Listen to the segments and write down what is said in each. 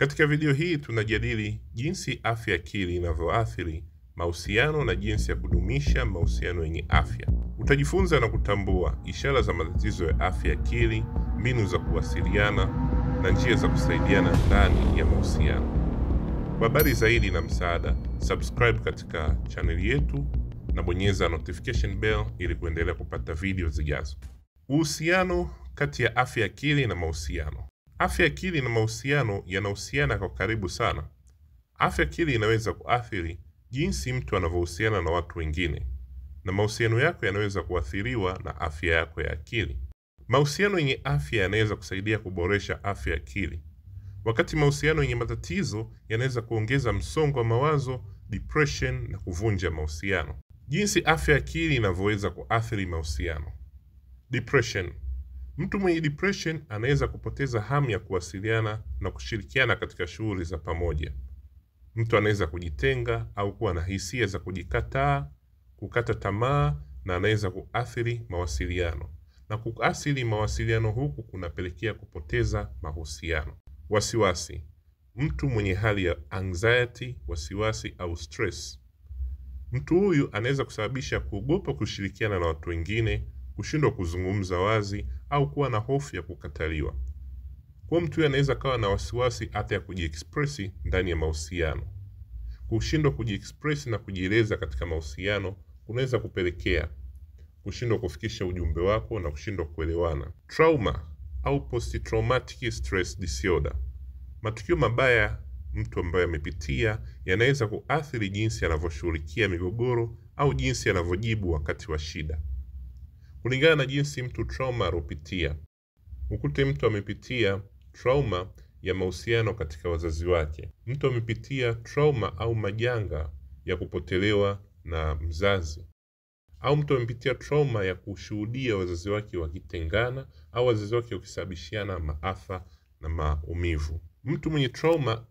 Katika video hii tunajadili jinsi afya akili inavyoathiri mahusiano na jinsi ya kudumisha mahusiano yenye afya. Utajifunza na kutambua ishara za matatizo ya afya akili, mbinu za kuwasiliana na njia za kusaidiana ndani ya mahusiano. Kwa habari zaidi na msaada, subscribe katika chaneli yetu na bonyeza notification bell ili kuendelea kupata video zijazo. Uhusiano kati ya afya akili na mahusiano. Afya akili na mahusiano yanahusiana kwa karibu sana. Afya akili inaweza kuathiri jinsi mtu anavyohusiana na watu wengine, na mahusiano yako yanaweza kuathiriwa na afya yako ya akili. Mahusiano yenye afya yanaweza kusaidia kuboresha afya akili, wakati mahusiano yenye matatizo yanaweza kuongeza msongo wa mawazo, depression, na kuvunja mahusiano. Jinsi afya akili inavyoweza kuathiri mahusiano. Depression Mtu mwenye depression anaweza kupoteza hamu ya kuwasiliana na kushirikiana katika shughuli za pamoja. Mtu anaweza kujitenga au kuwa na hisia za kujikataa, kukata tamaa na anaweza kuathiri mawasiliano. Na kuathiri mawasiliano huku kunapelekea kupoteza mahusiano. Wasiwasi. Mtu mwenye hali ya anxiety, wasiwasi au stress. Mtu huyu anaweza kusababisha kuogopa kushirikiana na watu wengine kushindwa kuzungumza wazi au kuwa na hofu ya kukataliwa. Kwa mtu huyo anaweza kawa na wasiwasi hata ya kujiekspresi ndani ya mahusiano. Kushindwa kujiexpresi na kujieleza katika mahusiano kunaweza kupelekea kushindwa kufikisha ujumbe wako na kushindwa kuelewana. Trauma au post traumatic stress disorder, matukio mabaya mtu ambaye amepitia yanaweza kuathiri jinsi anavyoshughulikia migogoro au jinsi anavyojibu wakati wa shida kulingana na jinsi mtu trauma aliopitia. Ukute mtu amepitia trauma ya mahusiano katika wazazi wake, mtu amepitia trauma au majanga ya kupotelewa na mzazi, au mtu amepitia trauma ya kushuhudia wazazi wake wakitengana au wazazi wake wakisababishiana maafa na maumivu. Mtu mwenye trauma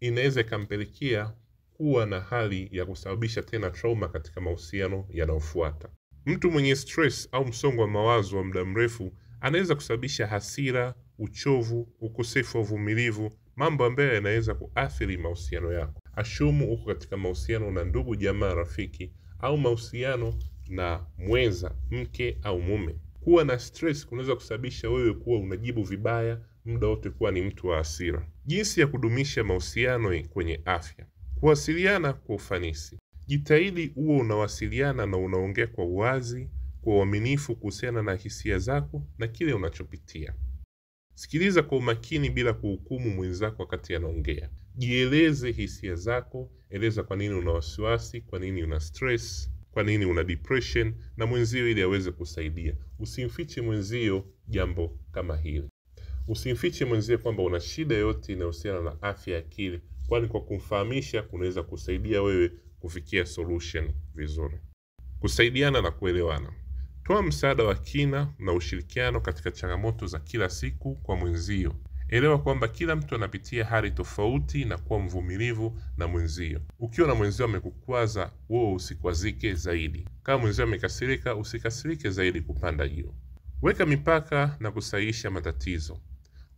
inaweza ikampelekea kuwa na hali ya kusababisha tena trauma katika mahusiano yanayofuata. Mtu mwenye stress au msongo wa mawazo wa muda mrefu anaweza kusababisha hasira, uchovu, ukosefu wa uvumilivu, mambo ambayo yanaweza kuathiri mahusiano yako. Ashumu uko katika mahusiano na ndugu, jamaa, rafiki au mahusiano na mwenza, mke au mume. Kuwa na stress kunaweza kusababisha wewe kuwa unajibu vibaya muda wote, kuwa ni mtu wa hasira. Jinsi ya kudumisha mahusiano kwenye afya: kuwasiliana kwa ufanisi. Jitahidi uwe unawasiliana na unaongea kwa uwazi, kwa uaminifu kuhusiana na hisia zako na kile unachopitia. Sikiliza kwa umakini bila kuhukumu mwenzako wakati anaongea. Jieleze hisia zako, eleza kwa nini una wasiwasi, kwa nini una stress, kwa nini una depression na mwenzio ili aweze kusaidia. Usimfiche mwenzio jambo kama hili. Usimfiche mwenzio kwamba una shida yote inayohusiana na afya ya akili, kwani kwa kumfahamisha kunaweza kusaidia wewe kufikia solution vizuri. Kusaidiana na kuelewana. Toa msaada wa kina na ushirikiano katika changamoto za kila siku kwa mwenzio. Elewa kwamba kila mtu anapitia hali tofauti na kuwa mvumilivu na mwenzio. Ukiwa na mwenzio amekukwaza, wewe usikwazike zaidi. Kama mwenzio amekasirika, usikasirike zaidi kupanda juu. Weka mipaka na kusahihisha matatizo.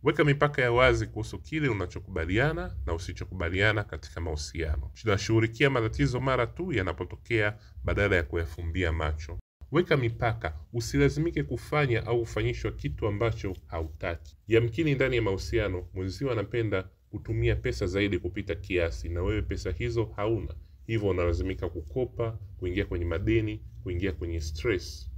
Weka mipaka ya wazi kuhusu kile unachokubaliana na usichokubaliana katika mahusiano. Tunashughulikia matatizo mara tu yanapotokea badala ya kuyafumbia macho. Weka mipaka, usilazimike kufanya au kufanyishwa kitu ambacho hautaki. Yamkini ndani ya mahusiano mwenzio anapenda kutumia pesa zaidi kupita kiasi, na wewe pesa hizo hauna, hivyo unalazimika kukopa, kuingia kwenye madeni, kuingia kwenye stress.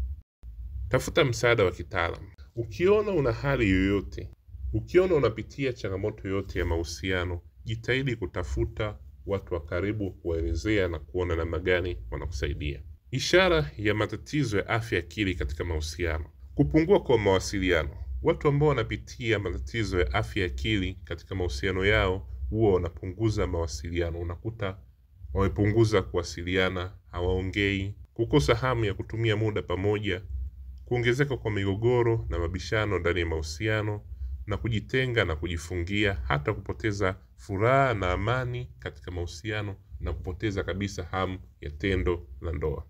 Tafuta msaada wa kitaalamu. Ukiona una hali yoyote Ukiona unapitia changamoto yote ya mahusiano, jitahidi kutafuta watu wa karibu kuwaelezea na kuona namna gani wanakusaidia. Ishara ya matatizo ya afya ya akili katika mahusiano: kupungua kwa mawasiliano. Watu ambao wanapitia matatizo ya afya ya akili katika mahusiano yao huwa wanapunguza mawasiliano, unakuta wamepunguza kuwasiliana, hawaongei. Kukosa hamu ya kutumia muda pamoja, kuongezeka kwa migogoro na mabishano ndani ya mahusiano na kujitenga na kujifungia, hata kupoteza furaha na amani katika mahusiano na kupoteza kabisa hamu ya tendo la ndoa.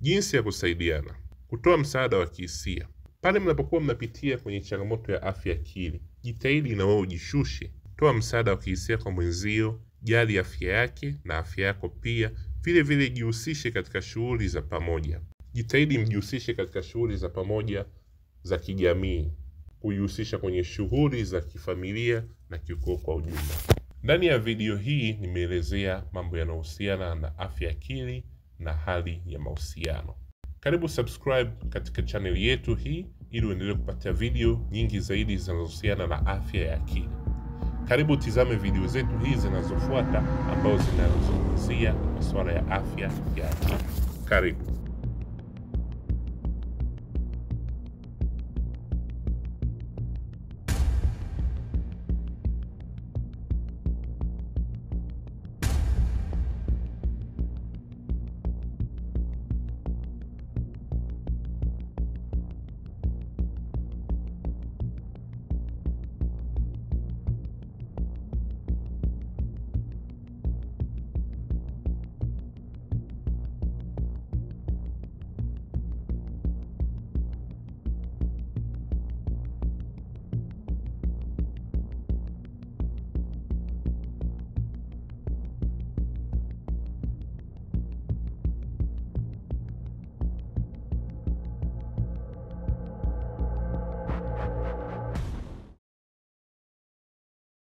Jinsi ya kusaidiana: kutoa msaada wa kihisia pale mnapokuwa mnapitia kwenye changamoto ya afya ya akili, jitahidi na wewe ujishushe, toa msaada wa kihisia kwa mwenzio, jali afya yake na afya yako pia. Vile vile jihusishe katika shughuli za pamoja, jitahidi mjihusishe katika shughuli za pamoja za kijamii kujihusisha kwenye shughuli za kifamilia na kiukoo kwa ujumla. Ndani ya video hii nimeelezea mambo yanayohusiana na afya ya akili na hali ya mahusiano. Karibu subscribe katika chaneli yetu hii ili uendelee kupata video nyingi zaidi zinazohusiana na afya ya akili. Karibu tizame video zetu hii zinazofuata ambazo zinazungumzia masuala ya afya ya akili. Karibu.